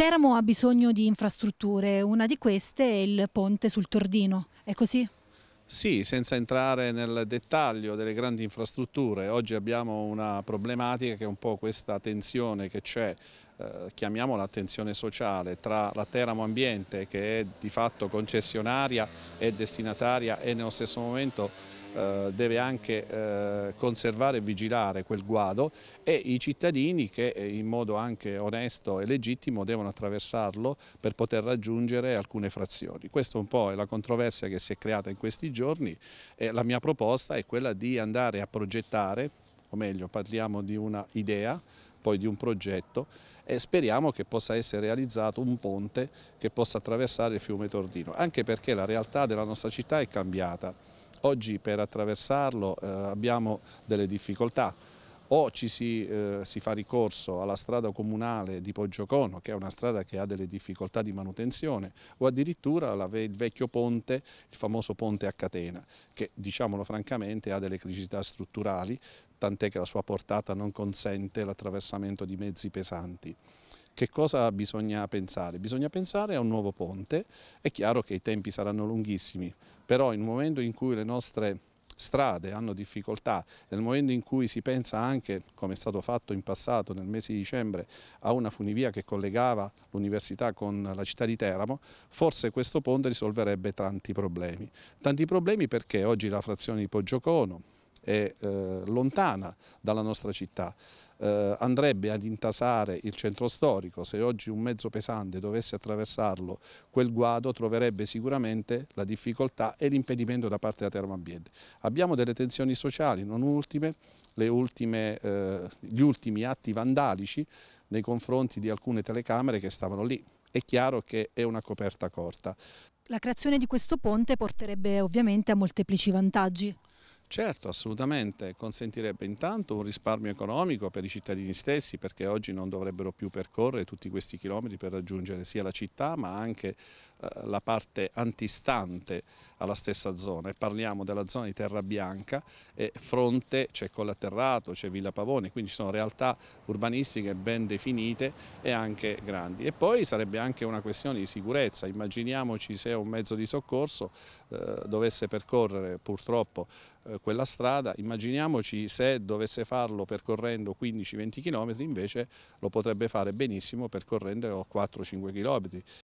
Teramo ha bisogno di infrastrutture, una di queste è il ponte sul Tordino, è così? Sì, senza entrare nel dettaglio delle grandi infrastrutture, oggi abbiamo una problematica che è un po' questa tensione che c'è, eh, chiamiamola tensione sociale, tra la Teramo Ambiente che è di fatto concessionaria e destinataria e nello stesso momento eh, deve anche eh, conservare e vigilare quel guado e i cittadini che eh, in modo anche onesto e legittimo devono attraversarlo per poter raggiungere alcune frazioni. Questa un po' è la controversia che si è creata in questi giorni e la mia proposta è quella di andare a progettare, o meglio parliamo di una idea, poi di un progetto e speriamo che possa essere realizzato un ponte che possa attraversare il fiume Tordino, anche perché la realtà della nostra città è cambiata. Oggi per attraversarlo eh, abbiamo delle difficoltà, o ci si, eh, si, fa ricorso alla strada comunale di Poggiocono, che è una strada che ha delle difficoltà di manutenzione, o addirittura la, il vecchio ponte, il famoso ponte a catena, che diciamolo francamente ha delle criticità strutturali, tant'è che la sua portata non consente l'attraversamento di mezzi pesanti. Che cosa bisogna pensare? Bisogna pensare a un nuovo ponte, è chiaro che i tempi saranno lunghissimi, però in un momento in cui le nostre strade hanno difficoltà, nel momento in cui si pensa anche, come è stato fatto in passato nel mese di dicembre, a una funivia che collegava l'università con la città di Teramo, forse questo ponte risolverebbe tanti problemi. Tanti problemi perché oggi la frazione di Poggiocono, è eh, lontana dalla nostra città. Eh, andrebbe ad intasare il centro storico, se oggi un mezzo pesante dovesse attraversarlo, quel guado troverebbe sicuramente la difficoltà e l'impedimento da parte della Terma Ambiente. Abbiamo delle tensioni sociali, non ultime, ultime eh, gli ultimi atti vandalici nei confronti di alcune telecamere che stavano lì. È chiaro che è una coperta corta. La creazione di questo ponte porterebbe ovviamente a molteplici vantaggi. Certo, assolutamente, consentirebbe intanto un risparmio economico per i cittadini stessi perché oggi non dovrebbero più percorrere tutti questi chilometri per raggiungere sia la città ma anche eh, la parte antistante alla stessa zona e parliamo della zona di Terra Bianca e fronte c'è Collaterrato, c'è Villa Pavone, quindi ci sono realtà urbanistiche ben definite e anche grandi. E poi sarebbe anche una questione di sicurezza, immaginiamoci se un mezzo di soccorso eh, dovesse percorrere purtroppo eh, quella strada, immaginiamoci se dovesse farlo percorrendo 15-20 km invece lo potrebbe fare benissimo percorrendo 4-5 km